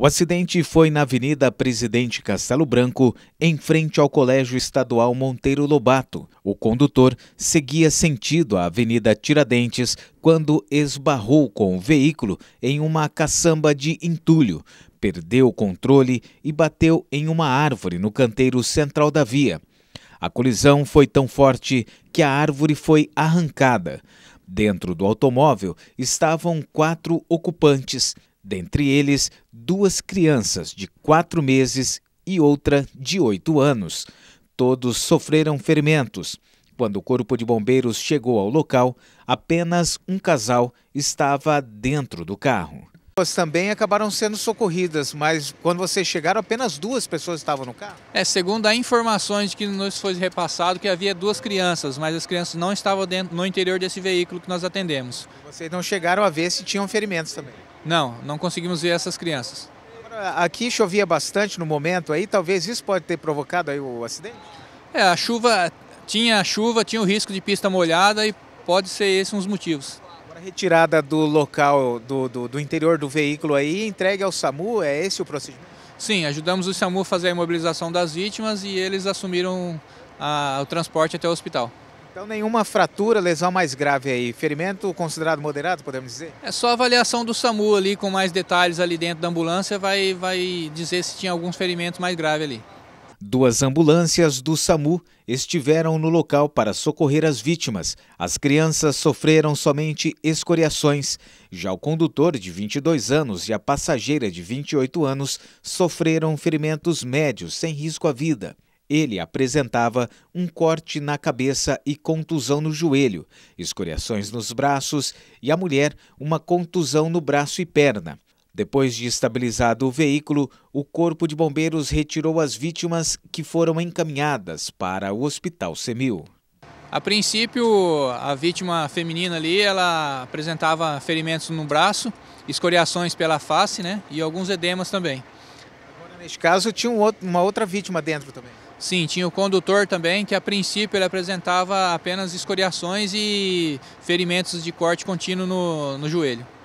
O acidente foi na Avenida Presidente Castelo Branco, em frente ao Colégio Estadual Monteiro Lobato. O condutor seguia sentido à Avenida Tiradentes quando esbarrou com o veículo em uma caçamba de entulho, perdeu o controle e bateu em uma árvore no canteiro central da via. A colisão foi tão forte que a árvore foi arrancada. Dentro do automóvel estavam quatro ocupantes, dentre eles duas crianças de quatro meses e outra de oito anos. Todos sofreram ferimentos. Quando o Corpo de Bombeiros chegou ao local, apenas um casal estava dentro do carro. Elas também acabaram sendo socorridas, mas quando vocês chegaram, apenas duas pessoas estavam no carro? É, segundo as informações que nos foi repassado, que havia duas crianças, mas as crianças não estavam dentro, no interior desse veículo que nós atendemos. Vocês não chegaram a ver se tinham ferimentos também? Não, não conseguimos ver essas crianças. Aqui chovia bastante no momento aí, talvez isso pode ter provocado aí o acidente? É, a chuva, tinha chuva, tinha o risco de pista molhada e pode ser esse um dos motivos. Agora, retirada do local, do, do, do interior do veículo aí, entregue ao SAMU, é esse o procedimento? Sim, ajudamos o SAMU a fazer a imobilização das vítimas e eles assumiram a, ah, o transporte até o hospital. Então nenhuma fratura, lesão mais grave aí. Ferimento considerado moderado, podemos dizer? É só avaliação do SAMU ali, com mais detalhes ali dentro da ambulância, vai, vai dizer se tinha alguns ferimentos mais graves ali. Duas ambulâncias do SAMU estiveram no local para socorrer as vítimas. As crianças sofreram somente escoriações. Já o condutor de 22 anos e a passageira de 28 anos sofreram ferimentos médios, sem risco à vida. Ele apresentava um corte na cabeça e contusão no joelho, escoriações nos braços e a mulher uma contusão no braço e perna. Depois de estabilizado o veículo, o Corpo de Bombeiros retirou as vítimas que foram encaminhadas para o Hospital Semil. A princípio, a vítima feminina ali, ela apresentava ferimentos no braço, escoriações pela face, né, e alguns edemas também. Agora, neste caso, tinha um outro, uma outra vítima dentro também. Sim, tinha o condutor também, que a princípio ele apresentava apenas escoriações e ferimentos de corte contínuo no, no joelho.